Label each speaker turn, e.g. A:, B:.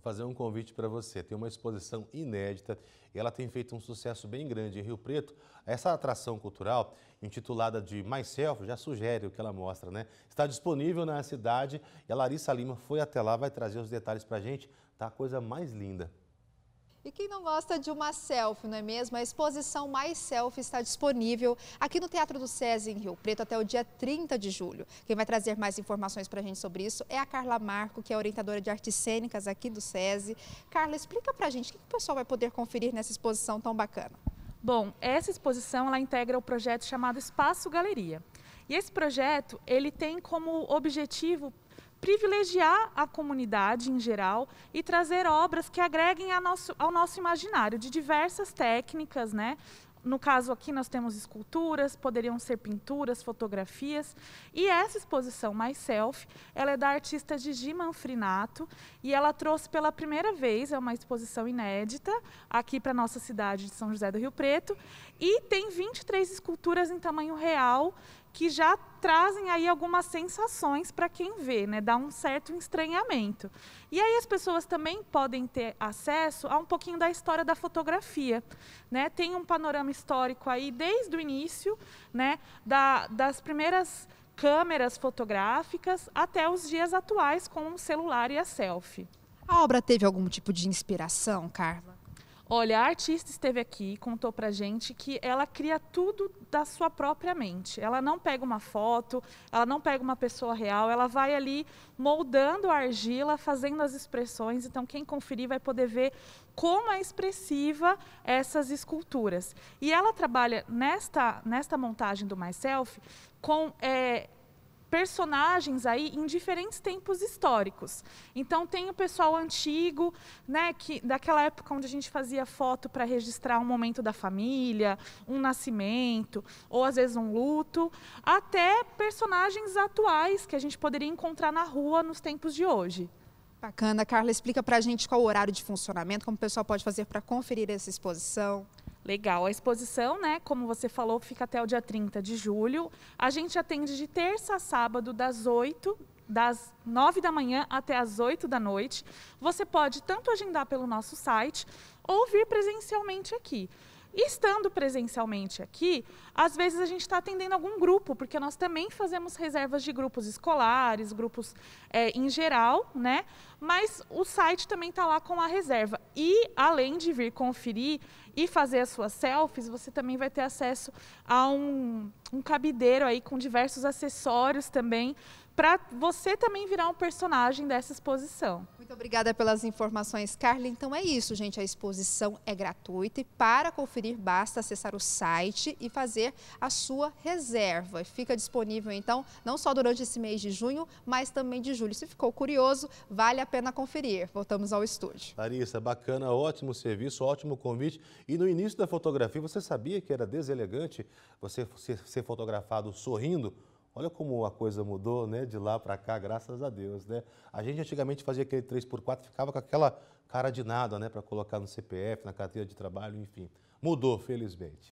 A: Vou fazer um convite para você. Tem uma exposição inédita e ela tem feito um sucesso bem grande em Rio Preto. Essa atração cultural, intitulada de Myself, já sugere o que ela mostra, né? Está disponível na cidade e a Larissa Lima foi até lá, vai trazer os detalhes para a gente tá a coisa mais linda.
B: E quem não gosta de uma selfie, não é mesmo? A exposição Mais Selfie está disponível aqui no Teatro do SESI, em Rio Preto, até o dia 30 de julho. Quem vai trazer mais informações para a gente sobre isso é a Carla Marco, que é orientadora de artes cênicas aqui do
C: SESI. Carla, explica para a gente o que o pessoal vai poder conferir nessa exposição tão bacana. Bom, essa exposição ela integra o projeto chamado Espaço Galeria. E esse projeto ele tem como objetivo privilegiar a comunidade em geral e trazer obras que agreguem ao nosso, ao nosso imaginário de diversas técnicas, né? No caso aqui nós temos esculturas, poderiam ser pinturas, fotografias. E essa exposição Myself, ela é da artista Gigi Manfrinato e ela trouxe pela primeira vez, é uma exposição inédita, aqui para a nossa cidade de São José do Rio Preto, e tem 23 esculturas em tamanho real que já trazem aí algumas sensações para quem vê, né? Dá um certo estranhamento. E aí as pessoas também podem ter acesso a um pouquinho da história da fotografia, né? Tem um panorama histórico aí desde o início, né? Da, das primeiras câmeras fotográficas até os dias atuais com o celular e a selfie. A obra teve algum tipo de
B: inspiração, Carla?
C: Olha, a artista esteve aqui e contou pra gente que ela cria tudo da sua própria mente. Ela não pega uma foto, ela não pega uma pessoa real, ela vai ali moldando a argila, fazendo as expressões. Então, quem conferir vai poder ver como é expressiva essas esculturas. E ela trabalha nesta, nesta montagem do Myself com. É, personagens aí em diferentes tempos históricos. Então tem o pessoal antigo, né, que daquela época onde a gente fazia foto para registrar um momento da família, um nascimento, ou às vezes um luto, até personagens atuais que a gente poderia encontrar na rua nos tempos de hoje.
B: Bacana. Carla, explica para a
C: gente qual o horário de funcionamento, como o pessoal pode fazer para conferir essa exposição. Legal. A exposição, né, como você falou, fica até o dia 30 de julho. A gente atende de terça a sábado, das 8 das 9 da manhã até as 8 da noite. Você pode tanto agendar pelo nosso site ou vir presencialmente aqui. estando presencialmente aqui, às vezes a gente está atendendo algum grupo, porque nós também fazemos reservas de grupos escolares, grupos é, em geral, né? Mas o site também está lá com a reserva. E além de vir conferir e fazer as suas selfies, você também vai ter acesso a um, um cabideiro aí com diversos acessórios também, para você também virar um personagem dessa exposição. Muito obrigada pelas
B: informações, Carla. Então é isso, gente. A exposição é gratuita e para conferir basta acessar o site e fazer a sua reserva. Fica disponível, então, não só durante esse mês de junho, mas também de julho. Se ficou curioso, vale a pena conferir. Voltamos ao
A: estúdio. Larissa, bacana, ótimo serviço, ótimo convite. E no início da fotografia, você sabia que era deselegante você ser fotografado sorrindo? Olha como a coisa mudou, né? De lá para cá, graças a Deus, né? A gente antigamente fazia aquele 3x4, ficava com aquela cara de nada, né? Para colocar no CPF, na carteira de trabalho, enfim. Mudou, felizmente.